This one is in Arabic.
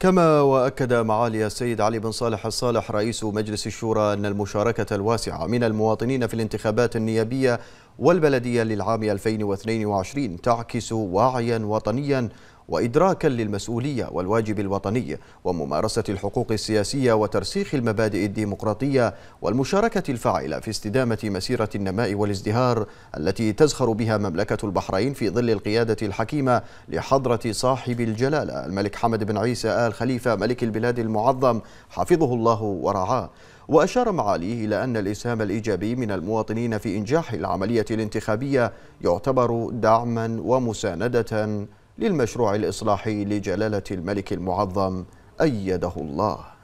كما وأكد معالي السيد علي بن صالح الصالح رئيس مجلس الشورى أن المشاركة الواسعة من المواطنين في الانتخابات النيابية والبلدية للعام 2022 تعكس وعيا وطنيا وإدراكا للمسؤولية والواجب الوطني وممارسة الحقوق السياسية وترسيخ المبادئ الديمقراطية والمشاركة الفاعلة في استدامة مسيرة النماء والازدهار التي تزخر بها مملكة البحرين في ظل القيادة الحكيمة لحضرة صاحب الجلالة الملك حمد بن عيسى آل خليفة ملك البلاد المعظم حفظه الله ورعاه وأشار معاليه إلى أن الإسهام الإيجابي من المواطنين في إنجاح العملية الانتخابية يعتبر دعما ومساندة للمشروع الإصلاحي لجلالة الملك المعظم أيده الله